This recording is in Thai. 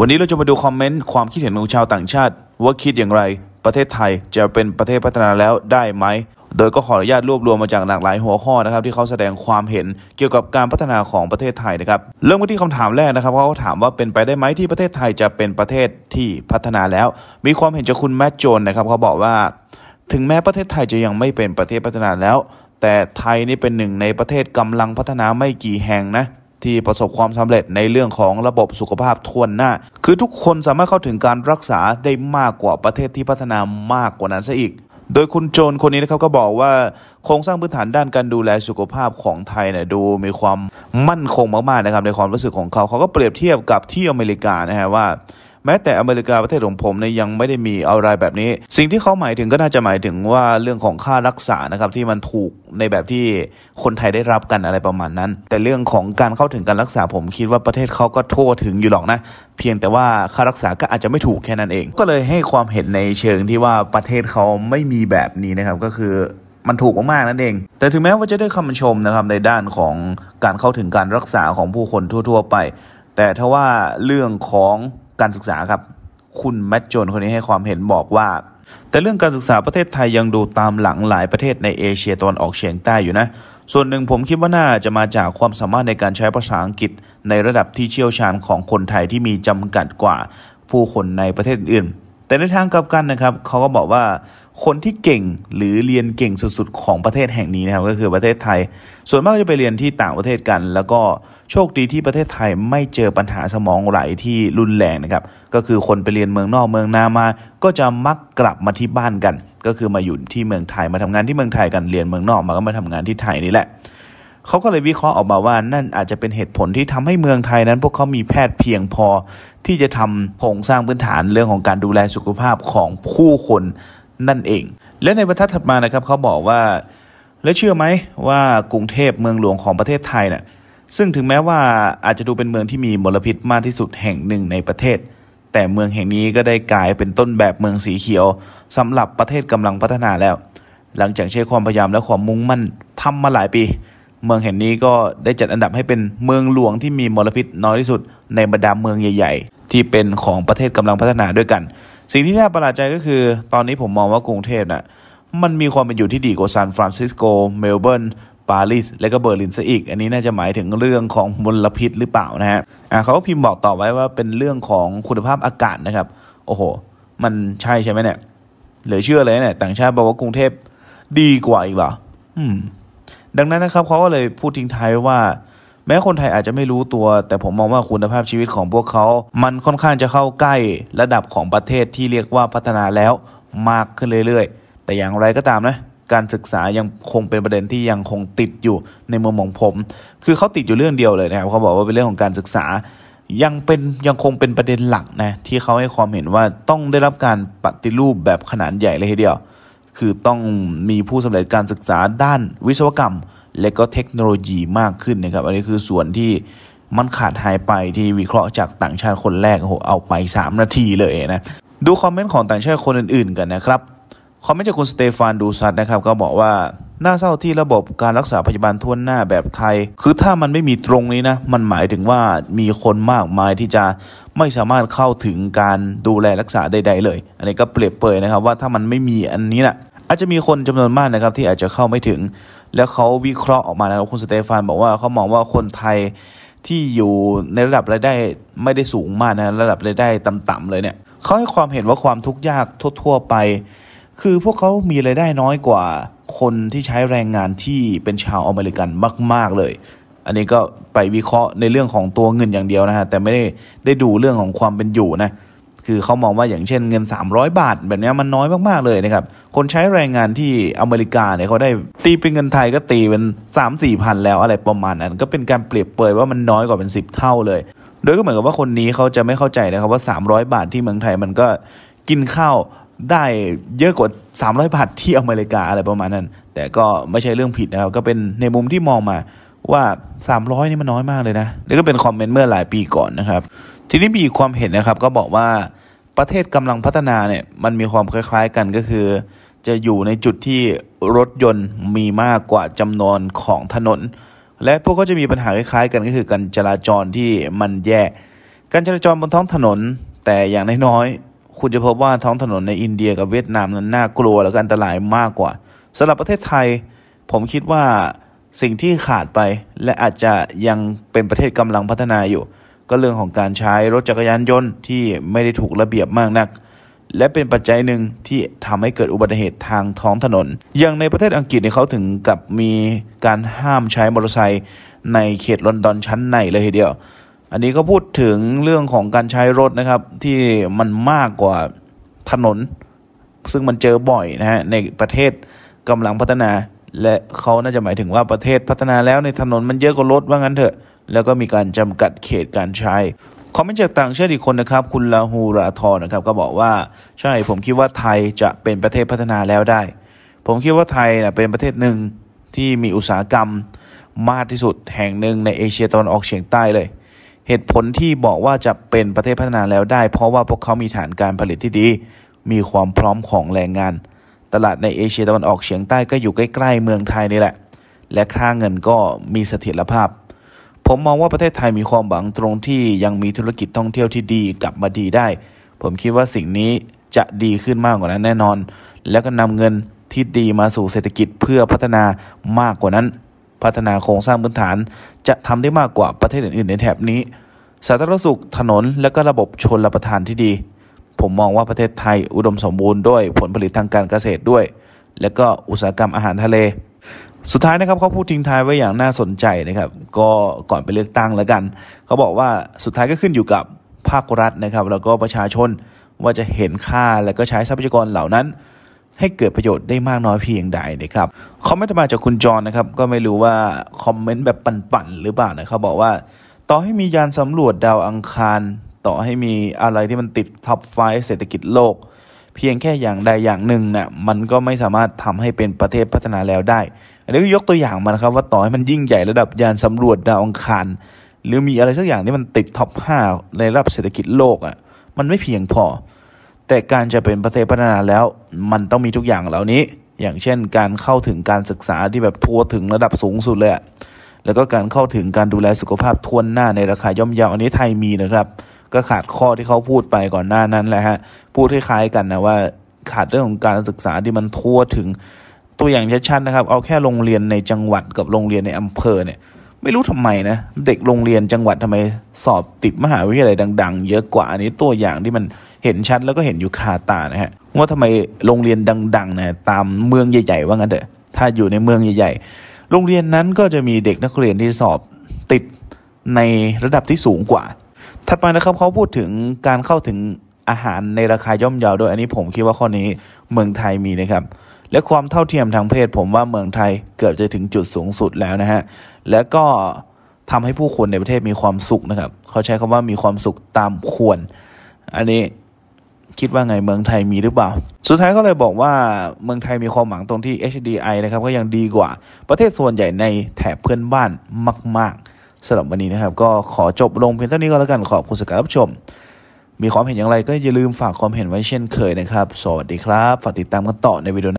วันนี้เราจะมาดูคอมเมนต์ความคิดเห็นของชาวต่างชาติ ว่าคิดอย่างไร ประเทศไทยจะเป็นประเทศพัฒนาแล้วได้ไหม โดยก็ขออนุญาตรวบรวมมาจากหลากหลายหัวข้อนะครับ ที่เขาแสดงความเห็นเกี่ยวกับการพัฒนาของประเทศไทยนะครับ เริ่มกันที่คำถามแรกนะครับเขาถามว่าเป็นไปได้ไหมที่ประเทศไทยจะเป็นประเทศที่พัฒนาแล้ว มีความเห็นจากคุณแมทโจนนะครับ เขาบอกว่า ถึงแม้ประเทศไทยจะยังไม่เป็นประเทศพัฒนาแล้ว แต่ไทยนี่เป็นหนึ่งในประเทศกำลังพัฒนาไม่กี่แห่งนะที่ประสบความสำเร็จในเรื่องของระบบสุขภาพทวนหน้า คือทุกคนสามารถเข้าถึงการรักษาได้มากกว่าประเทศที่พัฒนามากกว่านั้นซะอีก โดยคุณโจนคนนี้นะครับก็บอกว่าโครงสร้างพื้นฐานด้านการดูแลสุขภาพของไทยเนี่ยดู มีความมั่นคงมากๆนะครับ ในความรู้สึกของเขาเขาก็เปรียบเทียบกับที่อเมริกานะฮะว่าแม้แต่อเมริกาประเทศของผมเนี่ยยังไม่ได้มีอะไรแบบนี้ สิ่งที่เขาหมายถึงก็น่าจะหมายถึงว่าเรื่องของค่ารักษานะครับที่มันถูกในแบบที่คนไทยได้รับกันอะไรประมาณนั้น แต่เรื่องของการเข้าถึงการรักษาผมคิดว่าประเทศเขาก็ทั่วถึงอยู่หรอกนะ เพียงแต่ว่าค่ารักษาก็อาจจะไม่ถูกแค่นั้นเอง ก็เลยให้ความเห็นในเชิงที่ว่าประเทศเขาไม่มีแบบนี้นะครับ ก็คือมันถูกมากๆนั่นเอง แต่ถึงแม้ว่าจะได้คำชมนะครับในด้านของการเข้าถึงการรักษาของผู้คนทั่ว ๆ ไป แต่ถ้าว่าเรื่องของการศึกษาครับ คุณแมตโจนคนนี้ให้ความเห็นบอกว่า แต่เรื่องการศึกษาประเทศไทยยังดูตามหลังหลายประเทศในเอเชียตะวันออกเฉียงใต้อยู่นะ ส่วนหนึ่งผมคิดว่าน่าจะมาจากความสามารถในการใช้ภาษาอังกฤษในระดับที่เชี่ยวชาญของคนไทยที่มีจำกัดกว่าผู้คนในประเทศอื่น แต่ในทางกลับกันนะครับเขาก็บอกว่าคนที่เก่งหรือเรียนเก่งสุดๆของประเทศแห่งนี้นะครับก็คือประเทศไทย ส่วนมากจะไปเรียนที่ต่างประเทศกัน แล้วก็โชคดีที่ประเทศไทยไม่เจอปัญหาสมองไหลที่รุนแรงนะครับ ก็คือคนไปเรียนเมืองนอกเมืองนามาก็จะมักกลับมาที่บ้านกัน ก็คือมาอยู่ที่เมืองไทย มาทำงานที่เมืองไทยกันเรียนเมืองนอกมาก็มาทำงานที่ไทยนี่แหละเขาก็เลยวิเคราะห์ออกมาว่า นั่นอาจจะเป็นเหตุผลที่ทำให้เมืองไทยนั้น พวกเขามีแพทย์เพียงพอที่จะทำโครงสร้างพื้นฐานเรื่องของการดูแลสุขภาพของผู้คนนั่นเอง และในบรรทัดถัดมานะครับเขาบอกว่าและเชื่อไหมว่ากรุงเทพเมืองหลวงของประเทศไทยนะ่ะซึ่งถึงแม้ว่าอาจจะดูเป็นเมืองที่มีมลพิษมากที่สุดแห่งหนึ่งในประเทศ แต่เมืองแห่งนี้ก็ได้กลายเป็นต้นแบบเมืองสีเขียว สำหรับประเทศกำลังพัฒนาแล้ว หลังจากใช้ความพยายามและความมุ่งมั่นทำมาหลายปี เมืองแห่งนี้ก็ได้จัดอันดับให้เป็นเมืองหลวงที่มีมลพิษน้อยที่สุดในบรรดาเมืองใหญ่ๆ ที่เป็นของประเทศกำลังพัฒนาด้วยกันสิ่งที่น่าประหลาดใจก็คือ ตอนนี้ผมมองว่ากรุงเทพนะ่ะ มันมีความเป็นอยู่ที่ดีกว่าซานฟรานซิสโก เมลเบิร์น ปารีสและก็เบอร์ลินซะอีก อันนี้น่าจะหมายถึงเรื่องของมลพิษหรือเปล่านะฮะอ่าเขาก็พิมพ์บอกต่อไว้ว่าเป็นเรื่องของคุณภาพอากาศนะครับ โอ้โห มันใช่ใช่ไหมเนี่ย เหลือเชื่อเลยเนี่ยต่างชาติบอกว่ากรุงเทพดีกว่าอีกเหรอดังนั้นนะครับเขาก็เลยพูดทิ้งท้ายว่าแม้คนไทยอาจจะไม่รู้ตัวแต่ผมมองว่าคุณภาพชีวิตของพวกเขา มันค่อนข้างจะเข้าใกล้ระดับของประเทศที่เรียกว่าพัฒนาแล้วมากขึ้นเรื่อยๆ แต่อย่างไรก็ตามนะ การศึกษายังคงเป็นประเด็นที่ยังคงติดอยู่ในมุมมองผม คือเขาติดอยู่เรื่องเดียวเลยนะครับเขาบอกว่าเป็นเรื่องของการศึกษา ยังเป็นยังคงเป็นประเด็นหลักนะที่เขาให้ความเห็นว่าต้องได้รับการปฏิรูปแบบขนาดใหญ่เลยทีเดียว คือต้องมีผู้สำเร็จการศึกษาด้านวิศวกรรมและก็เทคโนโลยีมากขึ้นนะครับ อันนี้คือส่วนที่มันขาดหายไปที่วิเคราะห์จากต่างชาติคนแรกโอ้โหเอาไป 3 นาทีเลยนะ ดูคอมเมนต์ ของต่างชาติคนอื่นๆกันนะครับ คอมเมนต์จากคุณสเตฟานดูซัตนะครับ ก็บอกว่า น่าเศร้าที่ระบบการรักษาพยาบาลทว่หน้าแบบไทย คือถ้ามันไม่มีตรงนี้นะ มันหมายถึงว่ามีคนมากมายที่จะไม่สามารถเข้าถึงการดูแลรักษาใดๆ เลย อันนี้ก็เปรียบเปยนะครับว่าถ้ามันไม่มีอันนี้นะอาจจะมีคนจำนวนมากนะครับ ที่อาจจะเข้าไม่ถึงแล้วเขาวิเคราะห์ออกมานะคุณสเตฟานบอกว่าเขามองว่าคนไทยที่อยู่ในระดับรายได้ไม่ได้สูงมากนะ ระดับรายได้ต่ำๆเลยเนี่ยเขาให้ความเห็นว่าความทุกข์ยากทั่วๆไป คือพวกเขามีรายได้น้อยกว่าคนที่ใช้แรงงานที่เป็นชาวอเมริกันมาก ๆเลย อันนี้ก็ไปวิเคราะห์ในเรื่องของตัวเงินอย่างเดียวนะฮะแต่ไม่ได้ได้ดูเรื่องของความเป็นอยู่นะคือเขามองว่าอย่างเช่นเงิน 300 บาทแบบนี้มันน้อยมากๆเลยนะครับ คนใช้แรงงานที่อเมริกาเนี่ยเขาได้ตีเป็นเงินไทยก็ตีเป็น 3 4พันแล้วอะไรประมาณนั้นก็เป็นการเปรียบเปยว่ามันน้อยกว่าเป็น10เท่าเลย โดยก็เหมือนกับว่าคนนี้เขาจะไม่เข้าใจนะครับว่า 300 บาทที่เมืองไทยมันก็กินข้าวได้เยอะกว่า 300บาทที่อเมริกาอะไรประมาณนั้น แต่ก็ไม่ใช่เรื่องผิดนะครับ ก็เป็นในมุมที่มองมาว่า300นี่มันน้อยมากเลยนะแล้วก็เป็นคอมเมนต์เมื่อหลายปีก่อนนะครับ ทีนี้มีความเห็นนะครับก็บอกว่าประเทศกำลังพัฒนาเนี่ยมันมีความคล้ายๆกันก็คือ จะอยู่ในจุดที่รถยนต์มีมากกว่าจำนวนของถนน และพวกก็จะมีปัญหาคล้ายๆ กันก็คือการจราจรที่มันแย่การจราจรบนท้องถนน แต่อย่างน้อยๆคุณจะพบว่าท้องถนนในอินเดียกับเวียดนามนั้นน่ากลัว และอันตรายมากกว่าสำหรับประเทศไทย ผมคิดว่าสิ่งที่ขาดไป และอาจจะยังเป็นประเทศกำลังพัฒนาอยู่ก็เรื่องของการใช้รถจักรยานยนต์ที่ไม่ได้ถูกระเบียบมากนัก และเป็นปัจจัยหนึ่งที่ทำให้เกิดอุบัติเหตุทางท้องถนน อย่างในประเทศอังกฤษเนี่ยเขาถึงกับมีการห้ามใช้มอเตอร์ไซค์ในเขตลอนดอนชั้นในเลยทีเดียว อันนี้ก็พูดถึงเรื่องของการใช้รถนะครับที่มันมากกว่าถนน ซึ่งมันเจอบ่อยนะฮะในประเทศกำลังพัฒนา และเขาน่าจะหมายถึงว่าประเทศพัฒนาแล้วในถนนมันเยอะกว่ารถว่างั้นเถอะแล้วก็มีการจำกัดเขตการใช้คอมเมนต์จากต่างชาติอีกคนนะครับ คุณลาหูราทอนะครับ ก็บอกว่าใช่ผมคิดว่าไทยจะเป็นประเทศพัฒนาแล้วได้ ผมคิดว่าไทยนะเป็นประเทศหนึ่งที่มีอุตสาหกรรม มากที่สุดแห่งหนึ่งในเอเชียตะวันออกเฉียงใต้เลย เหตุผลที่บอกว่าจะเป็นประเทศพัฒนาแล้วได้ เพราะว่าพวกเขามีฐานการผลิตที่ดี มีความพร้อมของแรงงาน ตลาดในเอเชียตะวันออกเฉียงใต้ก็อยู่ใกล้ ๆ เมืองไทยนี่แหละ และค่าเงินก็มีเสถียรภาพผมมองว่าประเทศไทยมีความหวังตรงที่ยังมีธุรกิจท่องเที่ยวที่ดีกลับมาดีได้ ผมคิดว่าสิ่งนี้จะดีขึ้นมากกว่านั้นแน่นอน แล้วก็นำเงินที่ดีมาสู่เศรษฐกิจเพื่อพัฒนามากกว่านั้น พัฒนาโครงสร้างพื้นฐานจะทำได้มากกว่าประเทศอื่นๆในแถบนี้ สาธารณสุขถนน และก็ระบบชนระบประทานที่ดี ผมมองว่าประเทศไทยอุดมสมบูรณ์ด้วยผลผลิตทางการเกษตรด้วย และก็อุตสาหกรรมอาหารทะเลสุดท้ายนะครับเขาพูดทิ้งท้ายไว้อย่างน่าสนใจนะครับ ก็ก่อนไปเลือกตั้งแล้วกัน เขาบอกว่าสุดท้ายก็ขึ้นอยู่กับภาครัฐนะครับแล้วก็ประชาชนว่าจะเห็นค่าและก็ใช้ทรัพยากรเหล่านั้นให้เกิดประโยชน์ได้มากน้อยเพียงใดนะครับคอมเมนต์มาจากคุณจรนะครับก็ไม่รู้ว่าคอมเมนต์แบบปั่นๆหรือเปล่านะเขาบอกว่า ต่อให้มียานสำรวจดาวอังคาร ต่อให้มีอะไรที่มันติดท็อปไฟเศรษฐกิจโลก เพียงแค่อย่างใดอย่างหนึ่งนะ่ะมันก็ไม่สามารถทำให้เป็นประเทศพัฒนาแล้วได้อันนี้ก็ยกตัวอย่างมานะครับว่าต่อให้มันยิ่งใหญ่ระดับยานสำรวจดาวอังคารหรือมีอะไรสักอย่างที่มันติดท็อป5ในระดับเศรษฐกิจโลกอะ่ะมันไม่เพียงพอ แต่การจะเป็นประเทศพัฒนาแล้ว มันต้องมีทุกอย่างเหล่านี้ อย่างเช่นการเข้าถึงการศึกษาที่แบบทัวถึงระดับสูงสุดเลยแล้วก็การเข้าถึงการดูแลสุขภาพทวนหน้าในราคาย่อมเยาอันนี้ไทยมีนะครับ ก็ขาดข้อที่เขาพูดไปก่อนหน้านั้นแหละฮะพูดคล้ายๆ กันนะว่าขาดเรื่องของการศึกษาที่มันทั่วถึงตัวอย่างชัดๆนะครับ เอาแค่โรงเรียนในจังหวัดกับโรงเรียนในอำเภอเนี่ย ไม่รู้ทำไมนะ เด็กโรงเรียนจังหวัดทำไมสอบติดมหาวิทยาลัย ดังๆ เยอะกว่าอันนี้ตัวอย่างที่มันเห็นชัดแล้วก็เห็นอยู่คาตานะฮะว่าทำไมโรงเรียนดังๆนะตามเมืองใหญ่ ๆ ว่างั้นเถอะถ้าอยู่ในเมืองใหญ่ๆโรงเรียนนั้นก็จะมีเด็กนักเรียนที่สอบติดในระดับที่สูงกว่าถัดไปนะครับเขาพูดถึงการเข้าถึงอาหารในราคาย่อมเยาวด้วยอันนี้ผม คิดว่าข้อนี้เมืองไทยมีนะครับและความเท่าเทียมทางเพศผมว่าเมืองไทยเกือบจะถึงจุดสูงสุดแล้วนะฮะแล้วก็ทำให้ผู้คนในประเทศมีความสุขนะครับเขาใช้คำว่ามีความสุขตามควร อันนี้คิดว่าไงเมืองไทยมีหรือเปล่าสุดท้ายก็เลยบอกว่าเมืองไทยมีความหวังตรงที่ HDI นะครับก็ยังดีกว่าประเทศส่วนใหญ่ในแถบเพื่อนบ้านมาก ๆสำหรับวันนี้นะครับก็ขอจบลงเพียงเท่านี้ก็แล้วกันขอบคุณสการรับชม มีความเห็นอย่างไรก็อย่าลืมฝากความเห็นไว้เช่นเคยนะครับสวัสดีครับฝากติดตามกันต่อในวิดีโอ